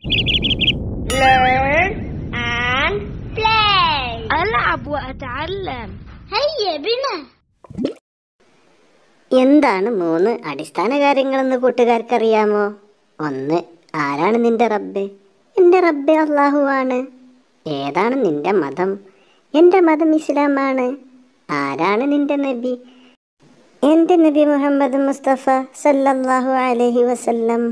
Learn and play. ألعب وأتعلم. هيا بنا. എന്താണ് മൂന്ന് അടിസ്ഥാന കാര്യങ്ങളെന്ന് കൂട്ടുകാർക്കറിയാമോ ഒന്ന് ആരാണ് നിന്റെ റബ്ബ് എൻ്റെ റബ്ബ് അള്ളാഹുവാണ് ഏതാണ് നിന്റെ മതം എൻ്റെ മതം ഇസ്ലാമാണ് ആരാണ് നിന്റെ നബി എൻ്റെ നബി മുഹമ്മദ് മുസ്തഫ സല്ലാഹു അലഹി വസല്ലം